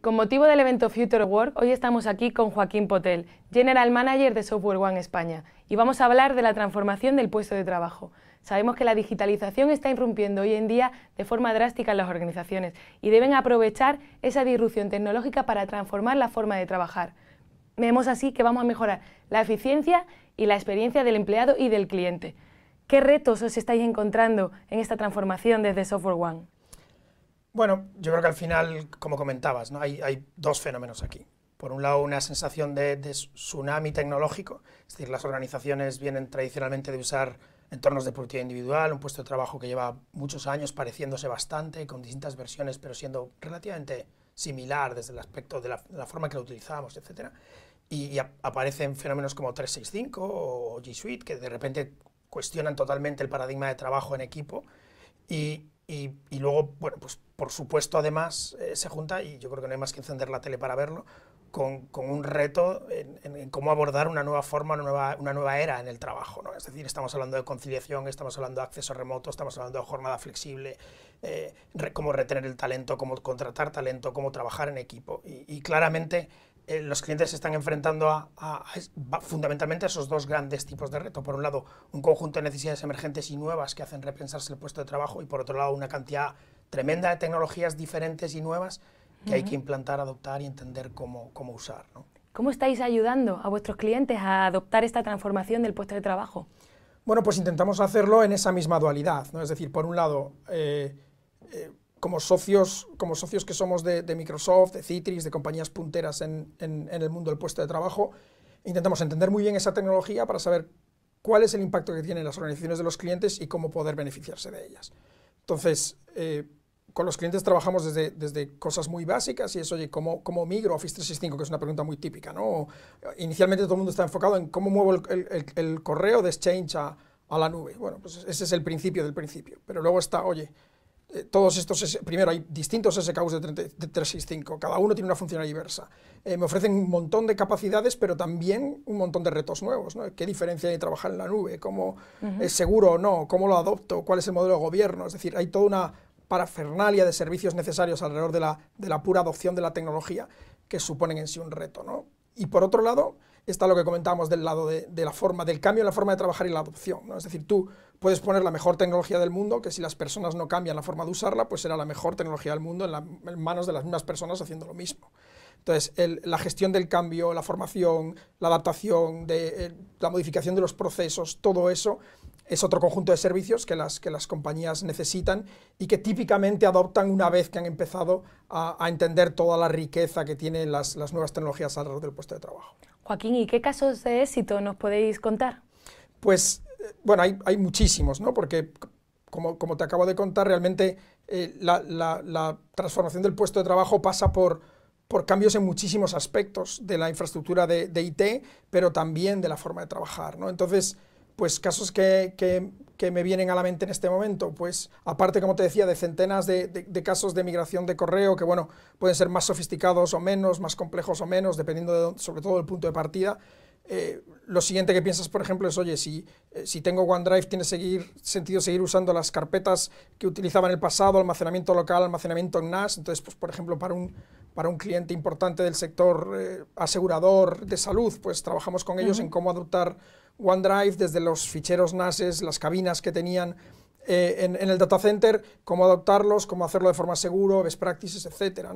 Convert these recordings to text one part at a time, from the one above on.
Con motivo del evento Future Work, hoy estamos aquí con Joaquín Potel, General Manager de Software One España, y vamos a hablar de la transformación del puesto de trabajo. Sabemos que la digitalización está irrumpiendo hoy en día de forma drástica en las organizaciones y deben aprovechar esa disrupción tecnológica para transformar la forma de trabajar. Vemos así que vamos a mejorar la eficiencia y la experiencia del empleado y del cliente. ¿Qué retos os estáis encontrando en esta transformación desde Software One? Bueno, yo creo que al final, como comentabas, ¿no? hay, hay dos fenómenos aquí. Por un lado, una sensación de, tsunami tecnológico, es decir, las organizaciones vienen tradicionalmente de usar entornos de productividad individual, un puesto de trabajo que lleva muchos años pareciéndose bastante, con distintas versiones, pero siendo relativamente similar desde el aspecto de la, forma que lo utilizamos, etc. Y, aparecen fenómenos como 365 o G Suite, que de repente cuestionan totalmente el paradigma de trabajo en equipo y, y, luego, bueno, pues por supuesto además eh, se junta, y yo creo que no hay más que encender la tele para verlo, con, con un reto en, cómo abordar una nueva forma, una nueva, una nueva era en el trabajo. ¿no? Es decir, estamos hablando de conciliación, estamos hablando de acceso remoto, estamos hablando de jornada flexible, eh, cómo retener el talento, cómo contratar talento, cómo trabajar en equipo. Y, y claramente eh, los clientes se están enfrentando a, fundamentalmente a esos dos grandes tipos de reto. Por un lado, un conjunto de necesidades emergentes y nuevas que hacen repensarse el puesto de trabajo y por otro lado, una cantidad tremenda de tecnologías diferentes y nuevas que hay que implantar, adoptar y entender cómo, cómo usar. ¿Cómo estáis ayudando a vuestros clientes a adoptar esta transformación del puesto de trabajo? Bueno, pues intentamos hacerlo en esa misma dualidad. ¿no? Es decir, por un lado, eh, eh, como socios, como socios que somos de, Microsoft, de Citrix, de compañías punteras en, el mundo del puesto de trabajo, intentamos entender muy bien esa tecnología para saber cuál es el impacto que tienen las organizaciones de los clientes y cómo poder beneficiarse de ellas. Entonces, eh, con los clientes trabajamos desde, cosas muy básicas y es, oye, ¿cómo, ¿cómo, migro Office 365? Que es una pregunta muy típica, ¿no? Inicialmente todo el mundo está enfocado en cómo muevo el, correo de Exchange a, a la nube. Bueno, pues ese es el principio del principio. Pero luego está, oye, eh, todos estos, primero hay distintos SKUs de 365, cada uno tiene una funcionalidad diversa. Eh, me ofrecen un montón de capacidades, pero también un montón de retos nuevos. ¿Qué diferencia hay de trabajar en la nube? ¿Cómo es seguro o no? ¿Cómo lo adopto? ¿Cuál es el modelo de gobierno? Es decir, hay toda una parafernalia de servicios necesarios alrededor de la, de la pura adopción de la tecnología que suponen en sí un reto. Y por otro lado, está lo que comentábamos del lado de, de, la forma, del cambio en la forma de trabajar y la adopción. ¿no? Es decir, tú Puedes poner la mejor tecnología del mundo, que si las personas no cambian la forma de usarla, pues será la mejor tecnología del mundo en, manos de las mismas personas haciendo lo mismo. Entonces, la gestión del cambio, la formación, la adaptación, de, la modificación de los procesos, todo eso es otro conjunto de servicios que las, que las compañías necesitan y que típicamente adoptan una vez que han empezado a, entender toda la riqueza que tienen las, las nuevas tecnologías alrededor del puesto de trabajo. Joaquín, ¿y qué casos de éxito nos podéis contar? Pues bueno, hay, muchísimos, ¿no? Porque, como, te acabo de contar, realmente eh, la, transformación del puesto de trabajo pasa por, cambios en muchísimos aspectos de la infraestructura de, de, IT, pero también de la forma de trabajar, ¿no? Entonces, pues casos que, me vienen a la mente en este momento, pues aparte, como te decía, de centenas de, casos de migración de correo, que bueno, pueden ser más sofisticados o menos, más complejos o menos, dependiendo sobre todo del punto de partida. Eh, lo siguiente que piensas, por ejemplo, es, oye, si, eh, si tengo OneDrive, tiene sentido seguir usando las carpetas que utilizaba en el pasado, almacenamiento local, almacenamiento en NAS. Entonces, pues, por ejemplo, para un, para un cliente importante del sector eh, asegurador de salud, pues trabajamos con ellos en cómo adoptar OneDrive desde los ficheros NASES, las cabinas que tenían eh, en, el data center, cómo adoptarlos, cómo hacerlo de forma seguro, best practices, etcétera,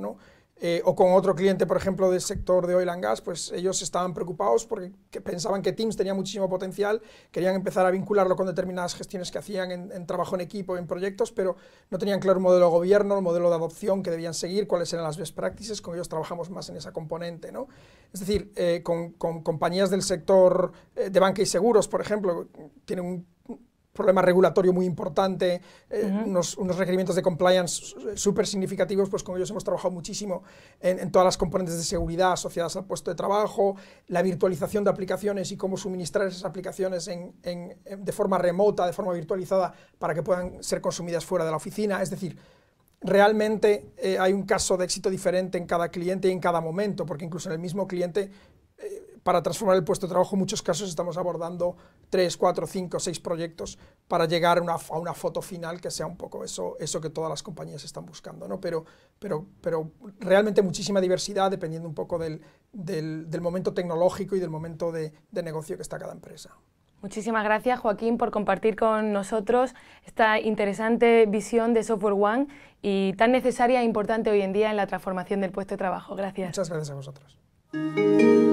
eh, o con otro cliente, por ejemplo, del sector de oil and gas, pues ellos estaban preocupados porque pensaban que Teams tenía muchísimo potencial, querían empezar a vincularlo con determinadas gestiones que hacían en, trabajo en equipo, en proyectos, pero no tenían claro el modelo de gobierno, el modelo de adopción que debían seguir, cuáles eran las best practices, con ellos trabajamos más en esa componente. ¿no? Es decir, eh, con, compañías del sector eh, de banca y seguros, por ejemplo, tienen un problema regulatorio muy importante, eh, unos, requerimientos de compliance súper significativos, pues con ellos hemos trabajado muchísimo en, todas las componentes de seguridad asociadas al puesto de trabajo, la virtualización de aplicaciones y cómo suministrar esas aplicaciones de forma remota, de forma virtualizada, para que puedan ser consumidas fuera de la oficina. Es decir, realmente eh, hay un caso de éxito diferente en cada cliente y en cada momento, porque incluso en el mismo cliente... Eh, para transformar el puesto de trabajo, en muchos casos estamos abordando tres, cuatro, cinco, seis proyectos para llegar a una, foto final que sea un poco eso, eso que todas las compañías están buscando. ¿no? Pero, pero, pero realmente muchísima diversidad dependiendo un poco del, momento tecnológico y del momento de, de negocio que está cada empresa. Muchísimas gracias, Joaquín, por compartir con nosotros esta interesante visión de Software One y tan necesaria e importante hoy en día en la transformación del puesto de trabajo. Gracias. Muchas gracias a vosotros.